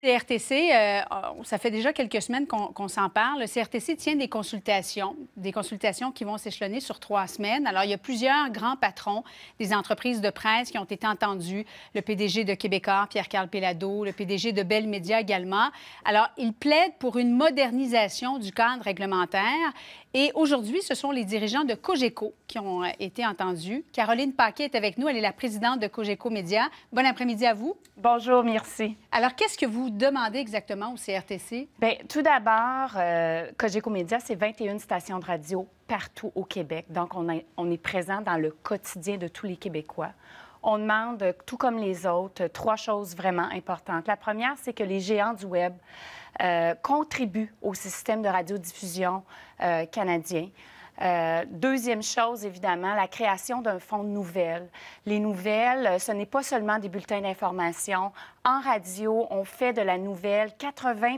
CRTC, euh, ça fait déjà quelques semaines qu'on s'en parle. Le CRTC tient des consultations, des consultations qui vont s'échelonner sur trois semaines. Alors, il y a plusieurs grands patrons des entreprises de presse qui ont été entendus. Le PDG de Québécois, Pierre-Carl Pellado, le PDG de Bell Media également. Alors, ils plaident pour une modernisation du cadre réglementaire. Et aujourd'hui, ce sont les dirigeants de Cogeco qui ont euh, été entendus. Caroline Paquet est avec nous. Elle est la présidente de Cogeco Média. Bon après-midi à vous. Bonjour, merci. Alors, qu'est-ce que vous vous exactement au CRTC? Bien, tout d'abord, euh, Cogeco Média, c'est 21 stations de radio partout au Québec. Donc, on, est présent dans le quotidien de tous les Québécois on demande, tout comme les autres, trois choses vraiment importantes. La première, c'est que les géants du Web euh, contribuent au système de radiodiffusion euh, canadien. Euh, deuxième chose, évidemment, la création d'un fonds de nouvelles. Les nouvelles, euh, ce n'est pas seulement des bulletins d'information. En radio, on fait de la nouvelle 80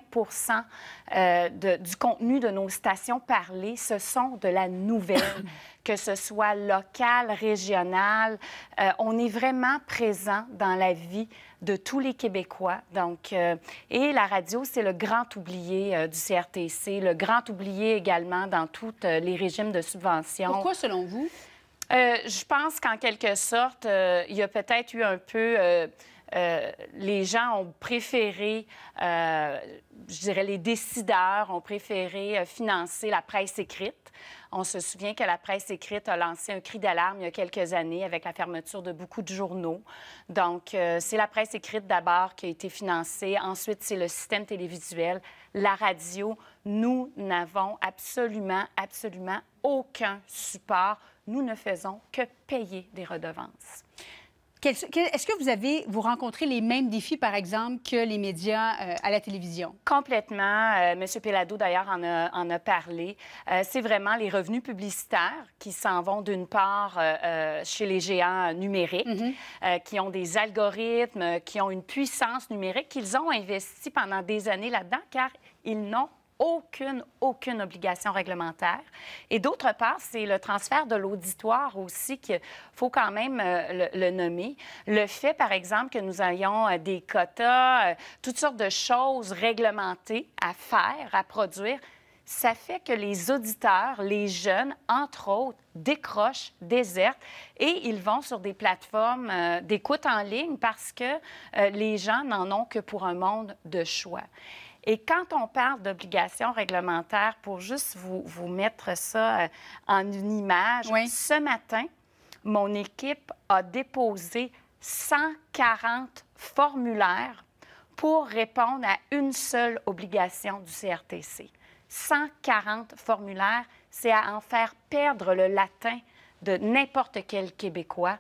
euh, du contenu de nos stations parlées, ce sont de la nouvelle. que ce soit local, régional. Euh, on est vraiment présent dans la vie de tous les Québécois. Donc, euh, et la radio, c'est le grand oublié euh, du CRTC, le grand oublié également dans tous les régimes de subvention. Pourquoi, selon vous? je pense qu'en quelque sorte, il y a peut-être eu un peu euh, les gens ont préféré, euh, je dirais, les décideurs ont préféré euh, financer la presse écrite. On se souvient que la presse écrite a lancé un cri d'alarme il y a quelques années avec la fermeture de beaucoup de journaux. Donc, c'est la presse écrite d'abord qui a été financée. Ensuite, c'est le système télévisuel, la radio. Nous n'avons absolument, absolument aucun support. Nous ne faisons que payer des redevances. Est-ce que vous avez, vous rencontrez les mêmes défis, par exemple, que les médias euh, à la télévision? Complètement. Euh, Monsieur Pellado, d'ailleurs, en a, parlé. Euh, c'est vraiment les revenus publicitaires qui s'en vont, d'une part, chez les géants numériques, mm-hmm. qui ont des algorithmes, qui ont une puissance numérique, qu'ils ont investi pendant des années là-dedans, car ils n'ont aucune, aucune obligation réglementaire. Et d'autre part, c'est le transfert de l'auditoire aussi qu'il faut quand même euh, le, le, nommer. Le fait, par exemple, que nous ayons euh, des quotas, euh, toutes sortes de choses réglementées à faire, à produire, ça fait que les auditeurs, les jeunes, entre autres, décrochent, désertent et ils vont sur des plateformes d'écoute en ligne parce que les gens n'en ont que pour un monde de choix. Et quand on parle d'obligations réglementaires, pour juste vous, mettre ça euh, en une image, ce matin, mon équipe a déposé 140 formulaires pour répondre à une seule obligation du CRTC. 140 formulaires, c'est à en faire perdre le latin de n'importe quel Québécois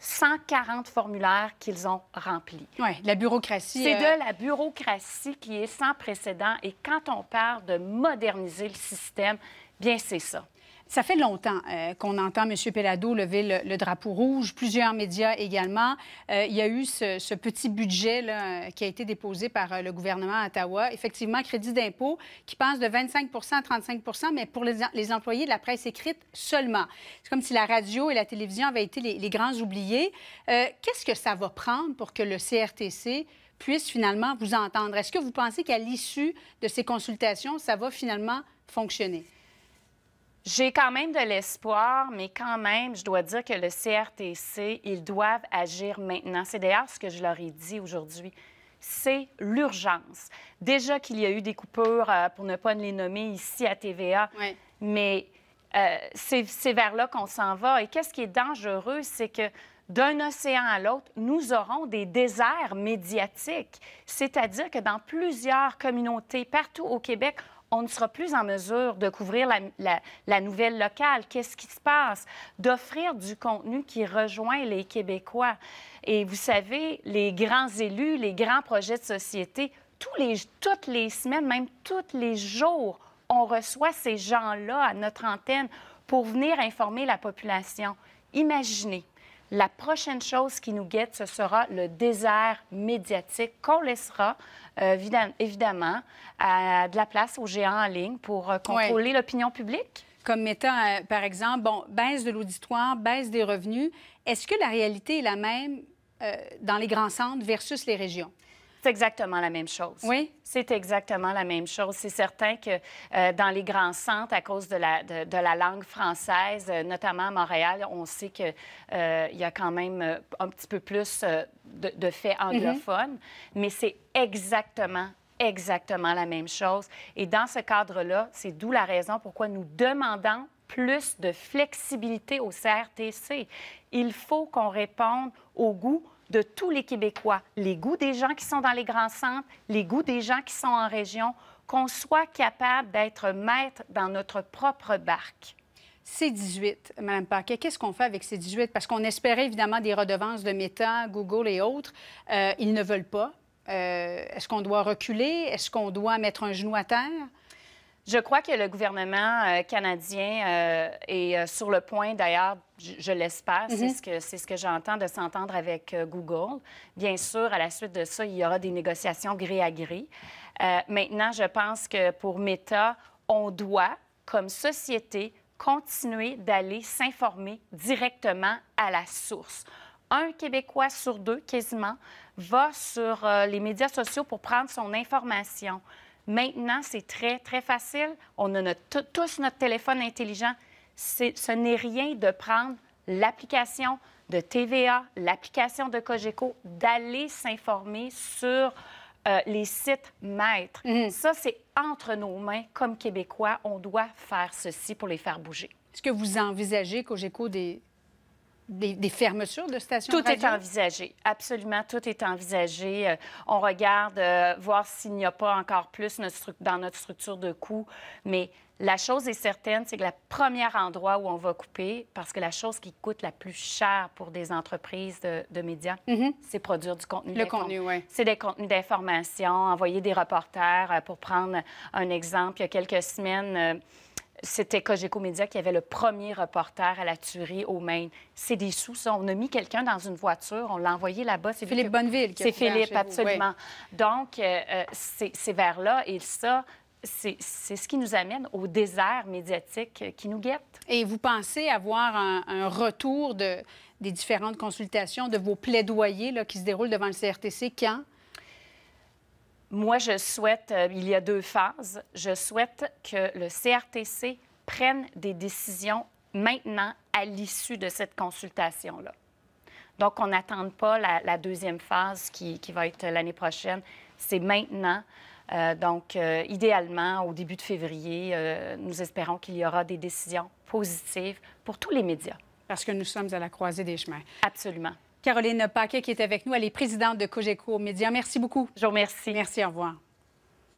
140 formulaires qu'ils ont remplis. Oui, la bureaucratie. C'est de euh, la bureaucratie qui est sans précédent. Et quand on parle de moderniser le système, bien c'est ça. Ça fait longtemps euh, qu'on entend M. Pellado lever le, drapeau rouge, plusieurs médias également. Euh, il y a eu ce, petit budget euh, qui a été déposé par le gouvernement à Ottawa. Effectivement, crédit d'impôt qui passe de 25 à 35 mais pour les, employés de la presse écrite seulement. C'est comme si la radio et la télévision avaient été les, grands oubliés. Qu'est-ce que ça va prendre pour que le CRTC puisse finalement vous entendre? Est-ce que vous pensez qu'à l'issue de ces consultations, ça va finalement fonctionner? J'ai quand même de l'espoir, mais quand même, je dois dire que le CRTC, ils doivent agir maintenant. C'est d'ailleurs ce que je leur ai dit aujourd'hui. C'est l'urgence. Déjà qu'il y a eu des coupures, euh, pour ne pas les nommer ici à TVA, mais euh, c'est vers là qu'on s'en va. Et qu'est-ce qui est dangereux, c'est que d'un océan à l'autre, nous aurons des déserts médiatiques. C'est-à-dire que dans plusieurs communautés, partout au Québec, on ne sera plus en mesure de couvrir la, nouvelle locale. Qu'est-ce qui se passe? D'offrir du contenu qui rejoint les Québécois. Et vous savez, les grands élus, les grands projets de société, tous les, toutes les semaines, même tous les jours, on reçoit ces gens-là à notre antenne pour venir informer la population. Imaginez la prochaine chose qui nous guette, ce sera le désert médiatique qu'on laissera euh, évidemment de la place aux géants en ligne pour euh, contrôler l'opinion publique? Comme mettant, euh, par exemple, bon, baisse de l'auditoire, baisse des revenus. Est-ce que la réalité est la même dans les grands centres versus les régions? C'est exactement la même chose. Oui. C'est exactement la même chose. C'est certain que euh, dans les grands centres, à cause de la, de, la langue française, euh, notamment à Montréal, on sait qu'il euh, y a quand même euh, un petit peu plus de, faits mhm. anglophones, mais c'est exactement exactement la même chose. Et dans ce cadre-là, c'est d'où la raison pourquoi nous demandons plus de flexibilité au CRTC. Il faut qu'on réponde au goût de tous les Québécois, les goûts des gens qui sont dans les grands centres, les goûts des gens qui sont en région, qu'on soit capable d'être maître dans notre propre barque. Ces 18, Mme Paquet, qu'est-ce qu'on fait avec ces 18? Parce qu'on espérait évidemment des redevances de Meta, Google et autres. Euh, ils ne veulent pas. Euh, est-ce qu'on doit reculer? Est-ce qu'on doit mettre un genou à terre? Je crois que le gouvernement euh, canadien euh, est euh, sur le point, d'ailleurs, je, l'espère, mm-hmm. c'est ce que, j'entends, de s'entendre avec Google. Bien sûr, à la suite de ça, il y aura des négociations gré à gris. maintenant, je pense que pour Meta, on doit, comme société, continuer d'aller s'informer directement à la source un Québécois sur deux, quasiment, va sur les médias sociaux pour prendre son information. Maintenant, c'est très, très facile. On a tous notre téléphone intelligent. Ce n'est rien de prendre l'application de TVA, l'application de Cogeco, d'aller s'informer sur euh, les sites maîtres. Mm-hmm. Ça, c'est entre nos mains. Comme Québécois, on doit faire ceci pour les faire bouger. Est-ce que vous envisagez, Cogeco, des, des, fermetures de stations Tout est envisagé, absolument, tout est envisagé. Euh, on regarde euh, voir s'il n'y a pas encore plus notre dans notre structure de coûts, mais la chose est certaine, c'est que le premier endroit où on va couper, parce que la chose qui coûte la plus cher pour des entreprises de, médias, mm-hmm. c'est produire du contenu. Le contenu, oui. C'est des contenus d'information, envoyer des reporters. Euh, pour prendre un exemple, il y a quelques semaines c'était Cogeco Média qui avait le premier reporter à la tuerie au Maine. C'est des sous, ça. On a mis quelqu'un dans une voiture, on l'a envoyé là-bas. C'est Philippe que... Bonneville. C'est Philippe, absolument. Donc, euh, euh, c'est vers là. Et ça, c'est ce qui nous amène au désert médiatique qui nous guette. Et vous pensez avoir un, retour de, des différentes consultations, de vos plaidoyers là, qui se déroulent devant le CRTC quand? Moi, je souhaite, euh, il y a deux phases, je souhaite que le CRTC prenne des décisions maintenant à l'issue de cette consultation-là. Donc, on n'attend pas la, deuxième phase qui, va être l'année prochaine. C'est maintenant. Euh, donc, euh, idéalement, au début de février, nous espérons qu'il y aura des décisions positives pour tous les médias. Parce que nous sommes à la croisée des chemins. Absolument. Caroline Paquet qui est avec nous, elle est présidente de Cogeco Média. Merci beaucoup. Je vous remercie. Merci, au revoir.